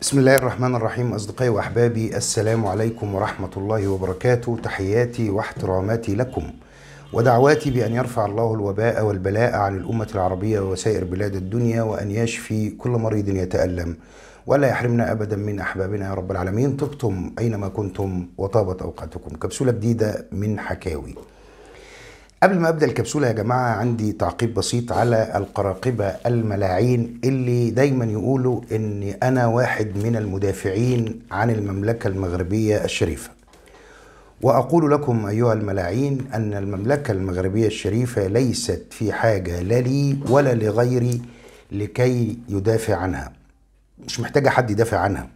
بسم الله الرحمن الرحيم أصدقائي وأحبابي السلام عليكم ورحمة الله وبركاته تحياتي واحتراماتي لكم ودعواتي بأن يرفع الله الوباء والبلاء عن الأمة العربية وسائر بلاد الدنيا وأن يشفي كل مريض يتألم ولا يحرمنا أبدا من أحبابنا يا رب العالمين طبتم أينما كنتم وطابت أوقاتكم كبسولة جديدة من حكاوي قبل ما ابدا الكبسوله يا جماعه عندي تعقيب بسيط على القراقبه الملاعين اللي دايما يقولوا ان انا واحد من المدافعين عن المملكه المغربيه الشريفه واقول لكم ايها الملاعين ان المملكه المغربيه الشريفه ليست في حاجه لا لي ولا لغيري لكي يدافع عنها مش محتاجه حد يدافع عنها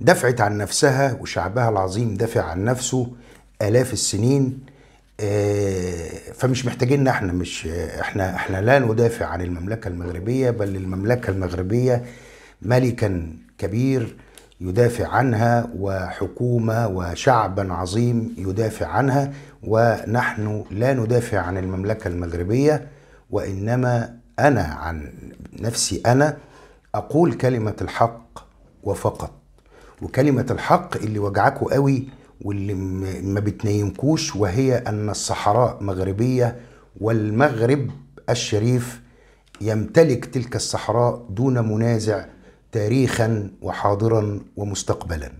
دفعت عن نفسها وشعبها العظيم دافع عن نفسه الاف السنين آه، فمش محتاجيننا احنا مش احنا احنا لا ندافع عن المملكه المغربيه بل المملكه المغربيه ملكا كبير يدافع عنها وحكومه وشعبا عظيم يدافع عنها ونحن لا ندافع عن المملكه المغربيه وانما انا عن نفسي انا اقول كلمه الحق وفقط وكلمه الحق اللي وجعكوا قوي واللي ما بتنيمكوش وهي أن الصحراء مغربية والمغرب الشريف يمتلك تلك الصحراء دون منازع تاريخا وحاضرا ومستقبلا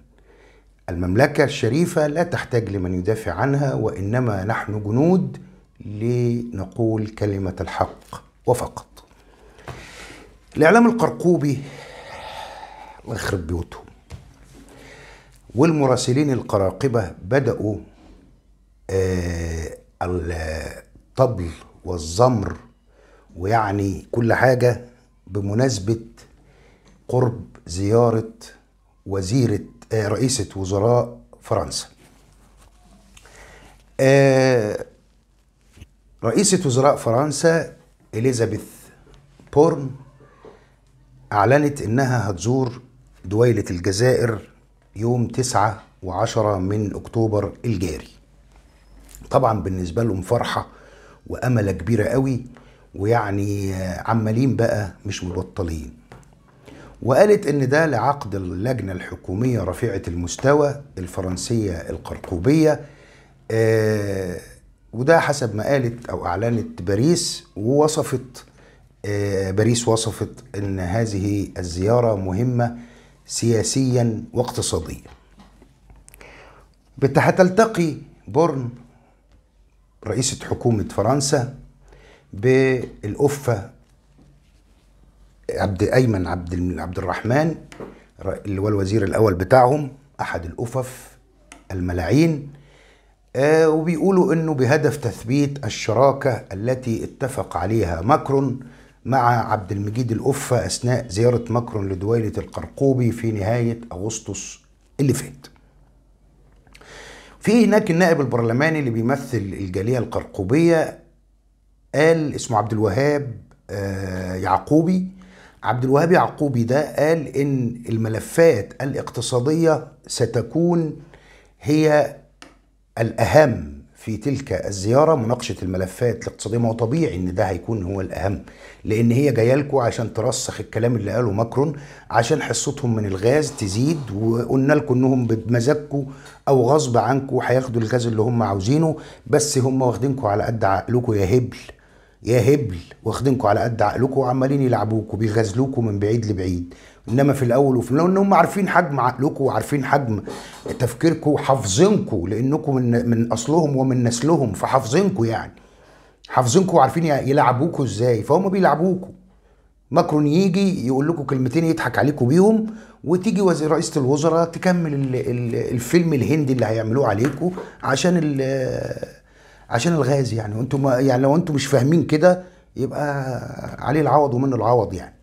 المملكة الشريفة لا تحتاج لمن يدافع عنها وإنما نحن جنود لنقول كلمة الحق وفقط الإعلام القرقوبي الله يخرب بيوتهم والمراسلين القراقبة بدأوا آه، الطبل والزمر ويعني كل حاجة بمناسبة قرب زيارة وزيرة آه، رئيسة وزراء فرنسا آه، رئيسة وزراء فرنسا إليزابيث بورن أعلنت إنها هتزور دويلة الجزائر يوم 9 و10 من أكتوبر الجاري طبعا بالنسبة لهم فرحة وأملة كبيرة قوي ويعني عمالين بقى مش مبطلين وقالت ان ده لعقد اللجنة الحكومية رفيعة المستوى الفرنسية القرقوبية آه وده حسب ما قالت او اعلنت باريس ووصفت آه باريس وصفت ان هذه الزيارة مهمة سياسيا واقتصاديا هتلتقي بورن رئيسة حكومة فرنسا بالأفة عبد أيمن عبد عبد الرحمن اللي هو الوزير الأول بتاعهم أحد الأفف الملاعين آه، وبيقولوا انه بهدف تثبيت الشراكه التي اتفق عليها ماكرون مع عبد المجيد الأفة أثناء زيارة ماكرون لدويلة القرقوبي في نهاية أغسطس اللي فات في هناك النائب البرلماني اللي بيمثل الجالية القرقوبية قال اسمه عبد الوهاب آه، يعقوبي عبد الوهاب يعقوبي ده قال ان الملفات الاقتصاديه ستكون هي الاهم في تلك الزيارة مناقشة الملفات الاقتصادية ما هو طبيعي إن ده هيكون هو الأهم لأن هي جاية لكم عشان ترسخ الكلام اللي قاله ماكرون عشان حصتهم من الغاز تزيد وقلنا لكم إنهم بمزاجكم أو غصب عنكم هياخدوا الغاز اللي هم عاوزينه بس هم واخدينكم على قد عقلكم يا هبل يا هبل واخدينكم على قد عقلكم وعمالين يلعبوكوا بيغازلوكوا من بعيد لبعيد انما في الاول وفي الاول ان هم عارفين حجم عقلكم وعارفين حجم تفكيركم وحافظينكم لانكم من, من اصلهم ومن نسلهم فحافظينكم يعني حافظينكم وعارفين يلعبوكوا ازاي فهم بيلعبوكوا ماكرون يجي يقول لكم كلمتين يضحك عليكم بيهم وتيجي وزير رئيسه الوزراء تكمل الفيلم الهندي اللي هيعملوه عليكم عشان عشان الغاز يعني وانتم يعني لو انتم مش فاهمين كده يبقى عليه العوض ومنه العوض يعني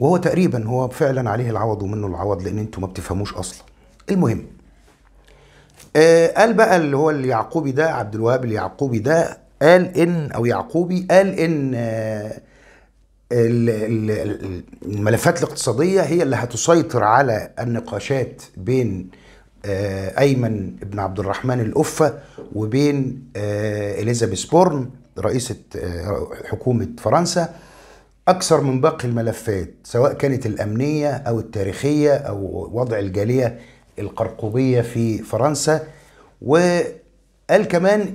وهو تقريبا هو فعلا عليه العوض ومنه العوض لان انتوا ما بتفهموش اصلا المهم آه قال بقى اللي هو اليعقوبي ده عبد الوهاب اليعقوبي ده قال ان او يعقوبي قال ان آه الملفات الاقتصادية هي اللي هتسيطر على النقاشات بين آه، أيمن بن عبد الرحمن الأفة وبين آه، إليزابيث بورن رئيسة آه، حكومة فرنسا أكثر من باقي الملفات سواء كانت الأمنية أو التاريخية أو وضع الجالية القرقوبية في فرنسا وقال كمان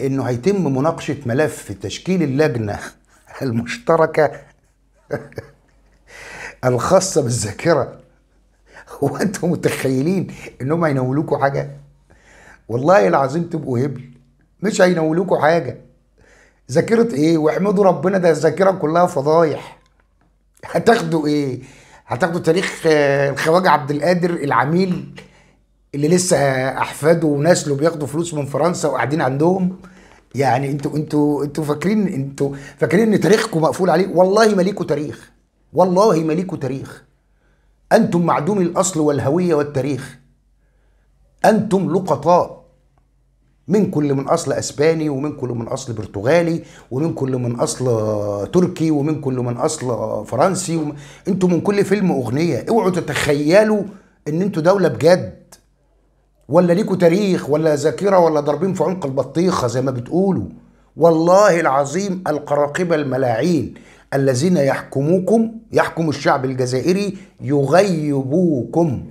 إنه هيتم مناقشة ملف تشكيل اللجنة المشتركة الخاصة بالذاكرة هو أنتم متخيلين إنهم هينولوكوا حاجة؟ والله العظيم تبقوا هبل مش هينولوكوا حاجة ذاكره ايه واحمدوا ربنا ده الذاكره كلها فضايح هتاخدوا ايه هتاخدوا تاريخ آه، الخواجه عبد القادر العميل اللي لسه احفاده ونسله بياخدوا فلوس من فرنسا وقاعدين عندهم يعني انتوا انتوا انتوا فاكرين انتوا فاكرين ان تاريخكم مقفول عليه والله ماليكوا تاريخ والله ماليكوا تاريخ انتم معدومي الاصل والهويه والتاريخ انتم لقطاء من كل من اصل اسباني ومن كل من اصل برتغالي ومن كل من اصل تركي ومن كل من اصل فرنسي وم... انتوا من كل فيلم اغنيه اوعوا تتخيلوا ان انتوا دوله بجد ولا ليكوا تاريخ ولا ذاكره ولا ضاربين في عنق البطيخه زي ما بتقولوا والله العظيم القراقبه الملاعين الذين يحكموكم يحكم الشعب الجزائري يغيبوكم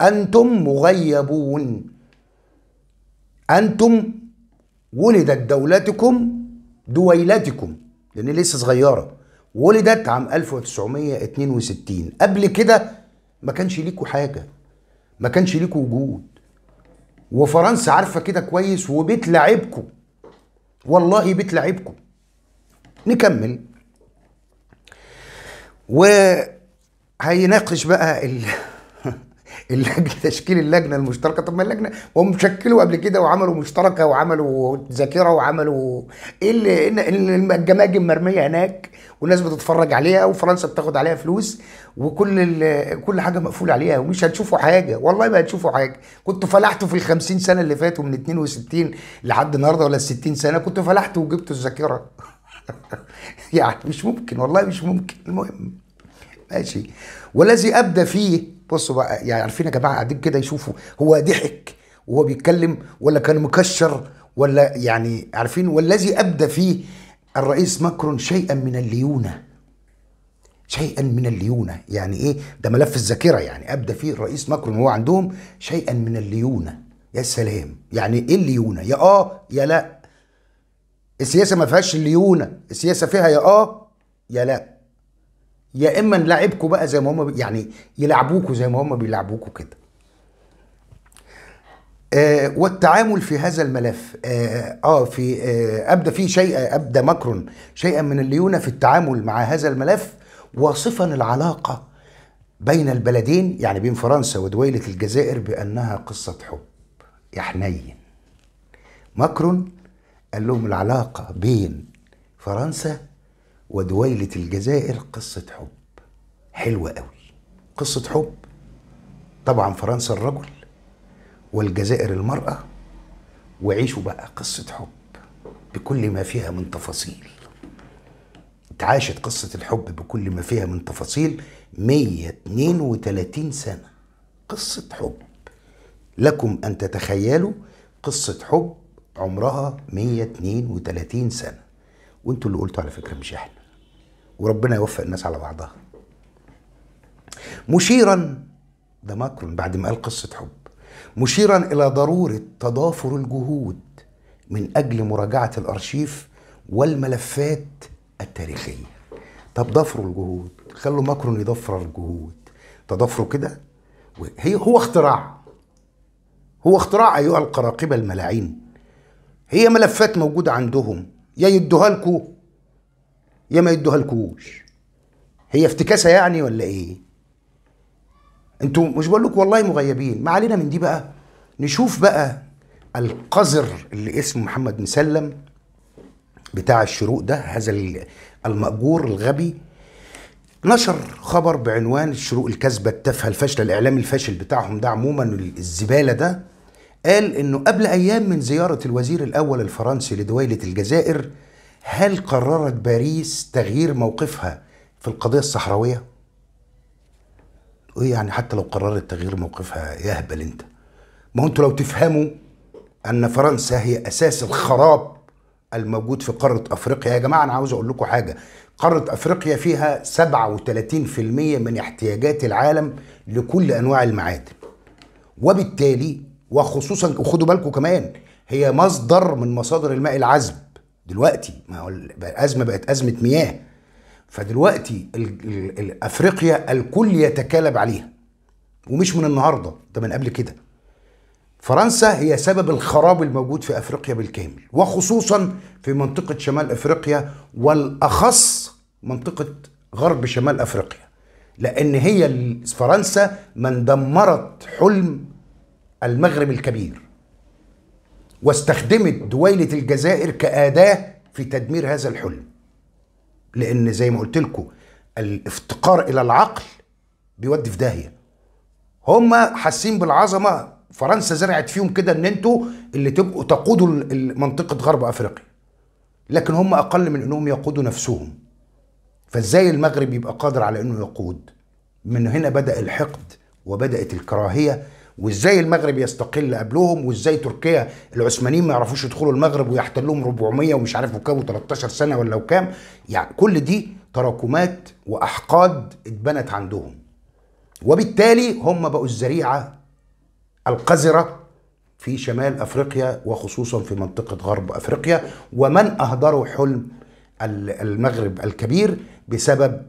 انتم مغيبون أنتم ولدت دولتكم دويلتكم لأن لسه صغيرة ولدت عام 1962 قبل كده ما كانش ليكوا حاجة ما كانش ليكوا وجود وفرنسا عارفة كده كويس وبيت والله بيت لعبكم نكمل وهيناقش بقى ال... اللجنه تشكيل اللجنه المشتركه طب ما اللجنه هم شكلوا قبل كده وعملوا مشتركه وعملوا ذاكره وعملوا ايه اللي إيه إيه الجماجم مرميه هناك والناس بتتفرج عليها وفرنسا بتاخد عليها فلوس وكل كل حاجه مقفول عليها ومش هتشوفوا حاجه والله ما هتشوفوا حاجه كنتوا فلحتوا في ال 50 سنه اللي فاتوا من 62 لحد النهارده ولا ال 60 سنه كنتوا فلحتوا وجبتوا الذاكره يعني مش ممكن والله مش ممكن المهم ماشي والذي ابدى فيه بصوا بقى يعني عارفين يا جماعه قاعدين كده يشوفوا هو ضحك وهو بيتكلم ولا كان مكشر ولا يعني عارفين والذي ابدى فيه الرئيس ماكرون شيئا من الليونه شيئا من الليونه يعني ايه ده ملف الذاكره يعني ابدى فيه الرئيس ماكرون وهو عندهم شيئا من الليونه يا سلام يعني ايه الليونه يا اه يا لا السياسه ما فيهاش الليونه السياسه فيها يا اه يا لا يا اما نلعبكم بقى زي ما هم يعني يلعبوكوا زي ما هم بيلعبوكوا كده آه والتعامل في هذا الملف آه, آه في آه أبدى في شيء أبدى ماكرون شيئا من الليونة في التعامل مع هذا الملف واصفا العلاقة بين البلدين يعني بين فرنسا ودويلة الجزائر بأنها قصة حب يا حنين ماكرون قال لهم العلاقة بين فرنسا ودويلة الجزائر قصة حب حلوة قوي قصة حب طبعا فرنسا الرجل والجزائر المرأة وعيشوا بقى قصة حب بكل ما فيها من تفاصيل اتعاشت قصة الحب بكل ما فيها من تفاصيل 132 سنة قصة حب لكم أن تتخيلوا قصة حب عمرها 132 سنة وانتوا اللي قلتوا على فكرة مش احنا وربنا يوفق الناس على بعضها مشيرا ده ماكرون بعد ما قال قصة حب مشيرا إلى ضرورة تضافر الجهود من أجل مراجعة الأرشيف والملفات التاريخية طب ضفروا الجهود خلوا ماكرون يضفر الجهود تضفروا كده هي هو اختراع هو اختراع أيها القراقبة الملاعين هي ملفات موجودة عندهم يا يدوها لكم يا ما يدوها هي افتكاسه يعني ولا ايه انتوا مش بقول لكم والله مغيبين ما علينا من دي بقى نشوف بقى القذر اللي اسمه محمد مسلم بتاع الشروق ده هذا المأجور الغبي نشر خبر بعنوان الشروق الكذبة التافهة الفاشلة الإعلام الفاشل بتاعهم ده عموما الزبالة ده قال إنه قبل أيام من زيارة الوزير الأول الفرنسي لدويلة الجزائر هل قررت باريس تغيير موقفها في القضية الصحراوية؟ ايه يعني حتى لو قررت تغيير موقفها يا اهبل انت ما انتوا لو تفهموا ان فرنسا هي اساس الخراب الموجود في قارة افريقيا يا جماعة انا عاوز اقول لكم حاجة قارة افريقيا فيها 37% من احتياجات العالم لكل انواع المعادن وبالتالي وخصوصا وخدوا بالكم كمان هي مصدر من مصادر الماء العذب دلوقتي ما هو الازمه بقت ازمه مياه فدلوقتي الـ الـ الـ افريقيا الكل يتكالب عليها ومش من النهارده ده من قبل كده فرنسا هي سبب الخراب الموجود في افريقيا بالكامل وخصوصا في منطقه شمال افريقيا والاخص منطقه غرب شمال افريقيا لان هي فرنسا من دمرت حلم المغرب الكبير واستخدمت دويلة الجزائر كأداة في تدمير هذا الحلم لأن زي ما قلت لكم الافتقار إلى العقل بيودي في داهية هما حاسين بالعظمة فرنسا زرعت فيهم كده ان انتوا اللي تبقوا تقودوا منطقة غرب افريقيا لكن هم اقل من انهم يقودوا نفسهم فازاي المغرب يبقى قادر على انه يقود من هنا بدأ الحقد وبدأت الكراهية وازاي المغرب يستقل قبلهم وازاي تركيا العثمانيين ما يعرفوش يدخلوا المغرب ويحتلوهم 400 ومش عارف وكام و13 سنه ولا وكام يعني كل دي تراكمات واحقاد اتبنت عندهم وبالتالي هم بقوا الذريعه القذره في شمال افريقيا وخصوصا في منطقه غرب افريقيا ومن اهدروا حلم المغرب الكبير بسبب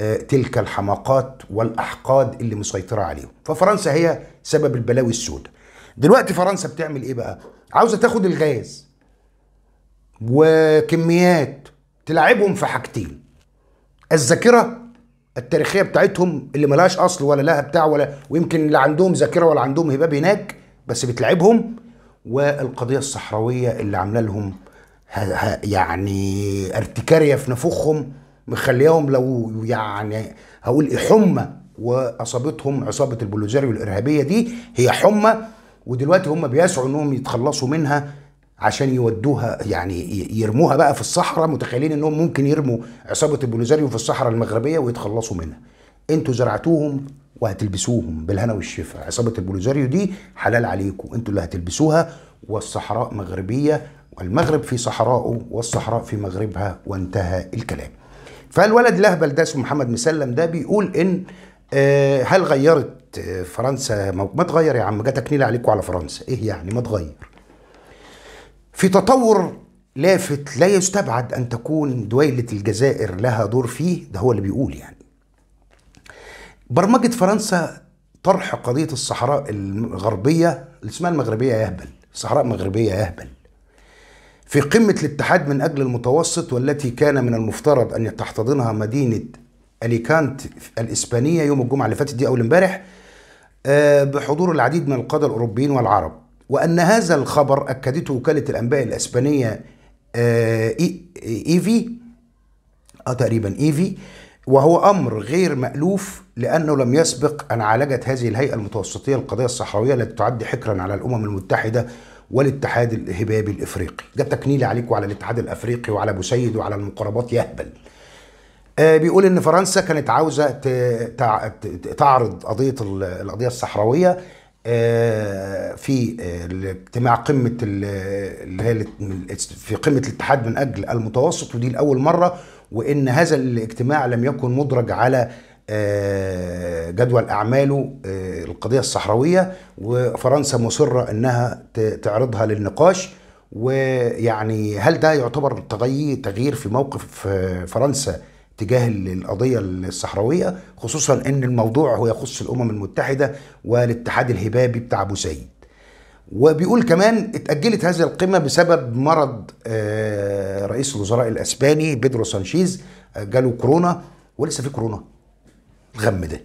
آه، تلك الحماقات والاحقاد اللي مسيطره عليهم ففرنسا هي سبب البلاوي السوداء دلوقتي فرنسا بتعمل ايه بقى عاوزه تاخد الغاز وكميات تلعبهم في حاجتين الذاكره التاريخيه بتاعتهم اللي ملهاش اصل ولا لها بتاع ولا ويمكن لا عندهم ذاكره ولا عندهم هباب هناك بس بتلعبهم والقضيه الصحراويه اللي عامله لهم يعني ارتكاريه في نفوخهم مخلياهم لو يعني هقول إيه، حمى واصابتهم عصابه البوليزاريو الارهابيه دي هي حمى ودلوقتي هم بيسعوا انهم يتخلصوا منها عشان يودوها يعني يرموها بقى في الصحراء متخيلين انهم ممكن يرموا عصابه البوليزاريو في الصحراء المغربيه ويتخلصوا منها انتوا زرعتوهم وهتلبسوهم بالهنا والشفاء، عصابه البوليزاريو دي حلال عليكم انتوا اللي هتلبسوها والصحراء مغربيه والمغرب في صحراءه والصحراء في مغربها وانتهى الكلام فالولد الاهبل ده اسمه محمد مسلم ده بيقول ان آه، هل غيرت آه، فرنسا ما تغير يا عم جت نيله عليكم على فرنسا ايه يعني ما تغير في تطور لافت لا يستبعد ان تكون دويله الجزائر لها دور فيه ده هو اللي بيقول يعني برمجه فرنسا طرح قضيه الصحراء الغربيه اللي اسمها المغربيه يهبل الصحراء المغربيه يهبل في قمة الاتحاد من أجل المتوسط والتي كان من المفترض أن تحتضنها مدينة أليكانت الإسبانية يوم الجمعة اللي فاتت دي أول امبارح آه، بحضور العديد من القادة الأوروبيين والعرب وأن هذا الخبر أكدته وكالة الأنباء الإسبانية آه، إيفي أه تقريبا إيفي وهو أمر غير مألوف لأنه لم يسبق أن عالجت هذه الهيئة المتوسطية القضية الصحراوية التي تعد حكرا على الأمم المتحدة والاتحاد الهبابي الافريقي ده تكنيل عليك وعلى الاتحاد الافريقي وعلى ابو سيد وعلى المقربات يهبل آه بيقول ان فرنسا كانت عاوزه تعرض قضيه القضيه الصحراويه آه في آه، اجتماع قمه اللي هي في قمه الاتحاد من اجل المتوسط ودي لاول مره وان هذا الاجتماع لم يكن مدرج على آه، جدول اعماله آه، القضيه الصحراويه وفرنسا مصره انها تعرضها للنقاش ويعني هل ده يعتبر تغيير في موقف آه، فرنسا تجاه القضيه الصحراويه خصوصا ان الموضوع هو يخص الامم المتحده والاتحاد الهبابي بتاع ابو سيد وبيقول كمان اتأجلت هذه القمة بسبب مرض رئيس الوزراء الأسباني بيدرو سانشيز جاله كورونا ولسه في كورونا الغم ده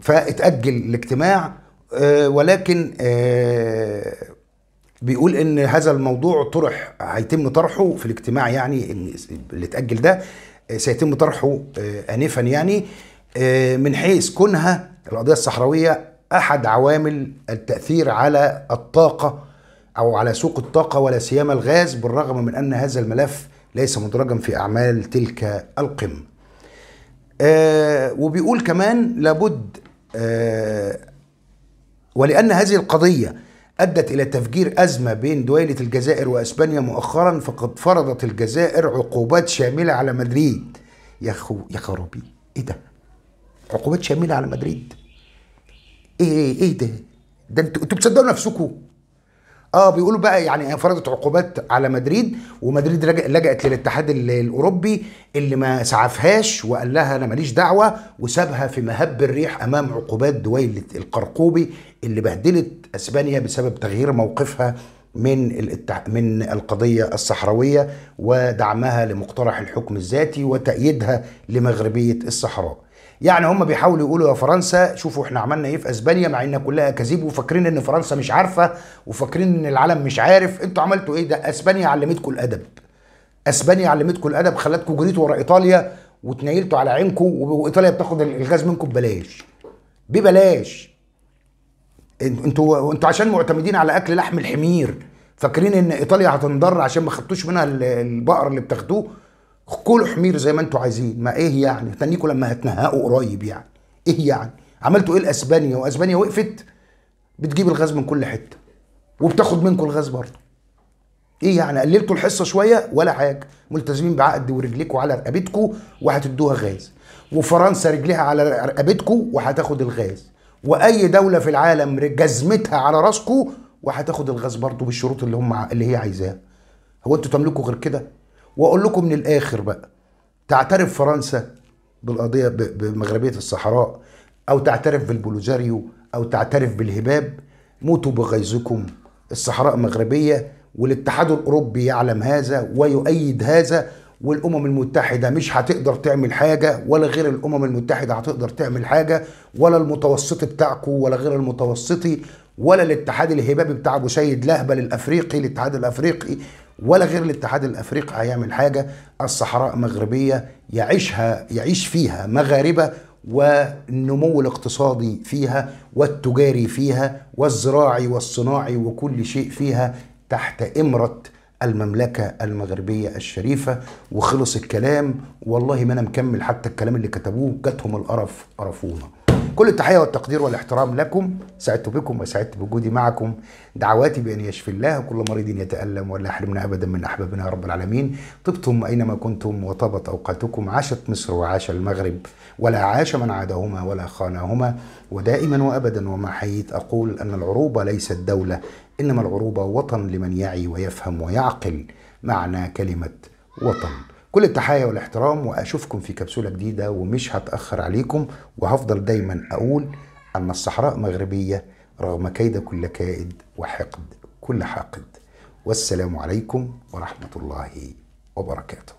فاتأجل الاجتماع آه، ولكن آه، بيقول ان هذا الموضوع طرح هيتم طرحه في الاجتماع يعني اللي اتأجل ده آه، سيتم طرحه آنفا يعني من حيث كونها القضية الصحراوية أحد عوامل التأثير على الطاقة أو على سوق الطاقة ولا سيما الغاز بالرغم من أن هذا الملف ليس مدرجا في أعمال تلك القمة آه، وبيقول كمان لابد آه، ولأن هذه القضية أدت إلى تفجير أزمة بين دويلة الجزائر وأسبانيا مؤخرا فقد فرضت الجزائر عقوبات شاملة على مدريد يا خو يا خرابي إيه ده؟ عقوبات شاملة على مدريد إيه إيه, إيه ده؟ ده أنتوا أنتوا بتصدقوا نفسكم؟ اه بيقولوا بقى يعني فرضت عقوبات على مدريد ومدريد لجأت للاتحاد الاوروبي اللي ما سعفهاش وقال لها انا ماليش دعوه وسابها في مهب الريح امام عقوبات دويل القرقوبي اللي بهدلت اسبانيا بسبب تغيير موقفها من من القضيه الصحراويه ودعمها لمقترح الحكم الذاتي وتأييدها لمغربيه الصحراء. يعني هم بيحاولوا يقولوا يا فرنسا شوفوا احنا عملنا ايه في اسبانيا مع ان كلها اكاذيب وفاكرين ان فرنسا مش عارفه وفاكرين ان العالم مش عارف انتوا عملتوا ايه ده اسبانيا علمتكم الادب اسبانيا علمتكم الادب خلتكم جريتوا ورا ايطاليا واتنيلتوا على عينكم وايطاليا بتاخد الغاز منكم ببلاش ببلاش انتوا انتوا عشان معتمدين على اكل لحم الحمير فاكرين ان ايطاليا هتنضر عشان ما خدتوش منها البقر اللي بتاخدوه كلوا حمير زي ما انتوا عايزين ما ايه يعني تنيكوا لما هتنهقوا قريب يعني ايه يعني عملتوا ايه لاسبانيا واسبانيا وقفت بتجيب الغاز من كل حته وبتاخد منكم الغاز برضه ايه يعني قللتوا الحصه شويه ولا حاجه ملتزمين بعقد ورجليكوا على رقبتكوا وهتدوها غاز وفرنسا رجليها على رقبتكوا وهتاخد الغاز واي دوله في العالم جزمتها على راسكوا وهتاخد الغاز برضه بالشروط اللي هم اللي هي عايزاها هو انتوا تملكوا غير كده واقول لكم من الاخر بقى تعترف فرنسا بالقضيه بمغربيه الصحراء او تعترف بالبولوزاريو او تعترف بالهباب موتوا بغيظكم الصحراء مغربيه والاتحاد الاوروبي يعلم هذا ويؤيد هذا والامم المتحده مش هتقدر تعمل حاجه ولا غير الامم المتحده هتقدر تعمل حاجه ولا المتوسطي بتاعكم ولا غير المتوسطي ولا الاتحاد الهبابي بتاع ابو سيد لهبل الافريقي الاتحاد الافريقي ولا غير الاتحاد الافريقي هيعمل حاجه الصحراء مغربيه يعيشها يعيش فيها مغاربه والنمو الاقتصادي فيها والتجاري فيها والزراعي والصناعي وكل شيء فيها تحت امره المملكة المغربية الشريفة وخلص الكلام والله ما أنا مكمل حتى الكلام اللي كتبوه جاتهم القرف قرفونا كل التحية والتقدير والاحترام لكم سعدت بكم وسعدت بوجودي معكم دعواتي بأن يشفي الله كل مريض يتألم ولا يحرمنا أبدا من أحبابنا يا رب العالمين طبتم أينما كنتم وطابت أوقاتكم عاشت مصر وعاش المغرب ولا عاش من عادهما ولا خانهما ودائما وأبدا وما حييت أقول أن العروبة ليست دولة إنما العروبة وطن لمن يعي ويفهم ويعقل معنى كلمة وطن كل التحايا والاحترام واشوفكم في كبسوله جديده ومش هتاخر عليكم وهفضل دايما اقول ان الصحراء مغربيه رغم كيد كل كائد وحقد كل حاقد والسلام عليكم ورحمه الله وبركاته